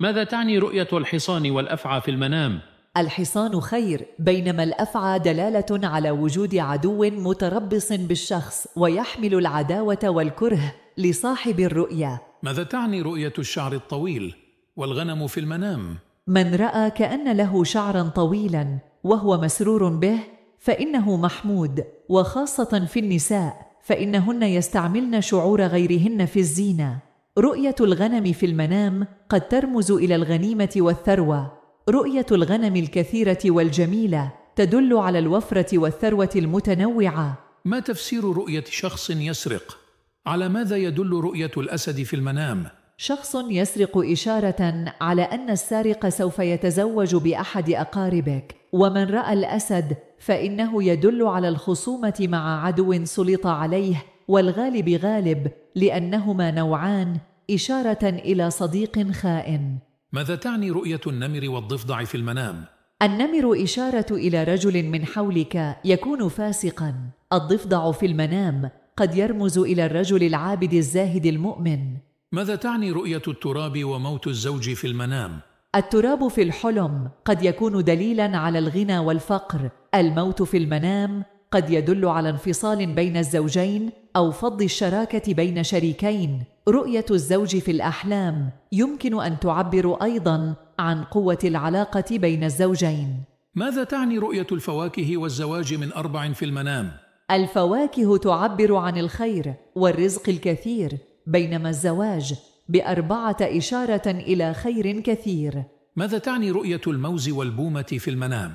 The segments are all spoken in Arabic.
ماذا تعني رؤية الحصان والأفعى في المنام؟ الحصان خير بينما الافعى دلاله على وجود عدو متربص بالشخص ويحمل العداوه والكره لصاحب الرؤية ماذا تعني رؤيه الشعر الطويل والغنم في المنام من راى كان له شعرا طويلا وهو مسرور به فانه محمود وخاصه في النساء فانهن يستعملن شعور غيرهن في الزينه رؤيه الغنم في المنام قد ترمز الى الغنيمه والثروه رؤيه الغنم الكثيره والجميله تدل على الوفره والثروه المتنوعه ما تفسير رؤيه شخص يسرق على ماذا يدل رؤيه الاسد في المنام شخص يسرق اشاره على ان السارق سوف يتزوج باحد اقاربك ومن راى الاسد فانه يدل على الخصومه مع عدو سلط عليه والغالب غالب لانهما نوعان اشاره الى صديق خائن ماذا تعني رؤيه النمر والضفدع في المنام النمر اشاره الى رجل من حولك يكون فاسقا الضفدع في المنام قد يرمز الى الرجل العابد الزاهد المؤمن ماذا تعني رؤيه التراب وموت الزوج في المنام التراب في الحلم قد يكون دليلا على الغنى والفقر الموت في المنام قد يدل على انفصال بين الزوجين او فض الشراكه بين شريكين رؤيه الزوج في الاحلام يمكن ان تعبر ايضا عن قوه العلاقه بين الزوجين ماذا تعني رؤيه الفواكه والزواج من اربع في المنام الفواكه تعبر عن الخير والرزق الكثير بينما الزواج باربعه اشاره الى خير كثير ماذا تعني رؤيه الموز والبومه في المنام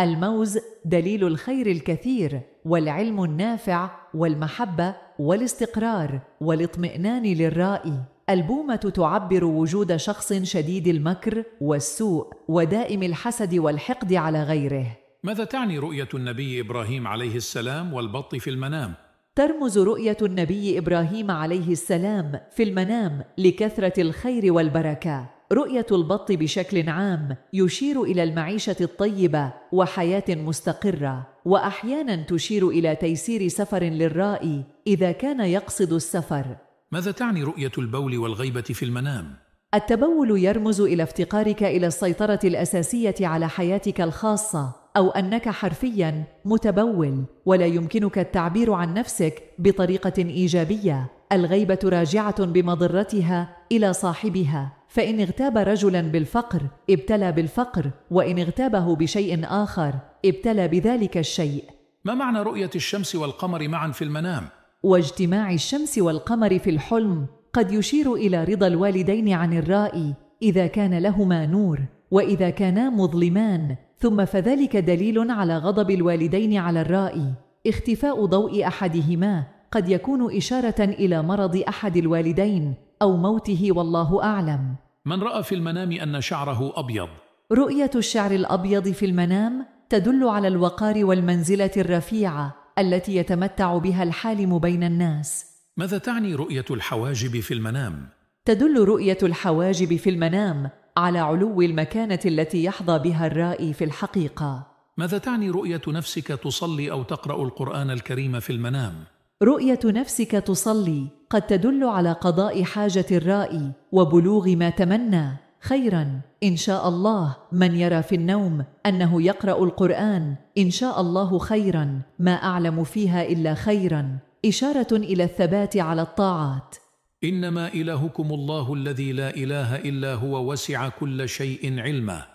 الموز دليل الخير الكثير والعلم النافع والمحبه والاستقرار والاطمئنان للرائي البومه تعبر وجود شخص شديد المكر والسوء ودائم الحسد والحقد على غيره ماذا تعني رؤيه النبي ابراهيم عليه السلام والبط في المنام ترمز رؤيه النبي ابراهيم عليه السلام في المنام لكثره الخير والبركه رؤيه البط بشكل عام يشير الى المعيشه الطيبه وحياه مستقره واحيانا تشير الى تيسير سفر للرائي اذا كان يقصد السفر ماذا تعني رؤيه البول والغيبه في المنام التبول يرمز الى افتقارك الى السيطره الاساسيه على حياتك الخاصه او انك حرفيا متبول ولا يمكنك التعبير عن نفسك بطريقه ايجابيه الغيبه راجعه بمضرتها الى صاحبها فان اغتاب رجلا بالفقر ابتلى بالفقر وان اغتابه بشيء اخر ابتلى بذلك الشيء ما معنى رؤيه الشمس والقمر معا في المنام واجتماع الشمس والقمر في الحلم قد يشير الى رضا الوالدين عن الرائي اذا كان لهما نور واذا كانا مظلمان ثم فذلك دليل على غضب الوالدين على الرائي اختفاء ضوء احدهما قد يكون اشاره الى مرض احد الوالدين او موته والله اعلم من رأى في المنام أن شعره أبيض رؤية الشعر الأبيض في المنام تدل على الوقار والمنزلة الرفيعة التي يتمتع بها الحالم بين الناس ماذا تعني رؤية الحواجب في المنام؟ تدل رؤية الحواجب في المنام على علو المكانة التي يحظى بها الرائي في الحقيقة ماذا تعني رؤية نفسك تصلي أو تقرأ القرآن الكريم في المنام؟ رؤيه نفسك تصلي قد تدل على قضاء حاجه الرائي وبلوغ ما تمنى خيرا ان شاء الله من يرى في النوم انه يقرا القران ان شاء الله خيرا ما اعلم فيها الا خيرا اشاره الى الثبات على الطاعات انما الهكم الله الذي لا اله الا هو وسع كل شيء علما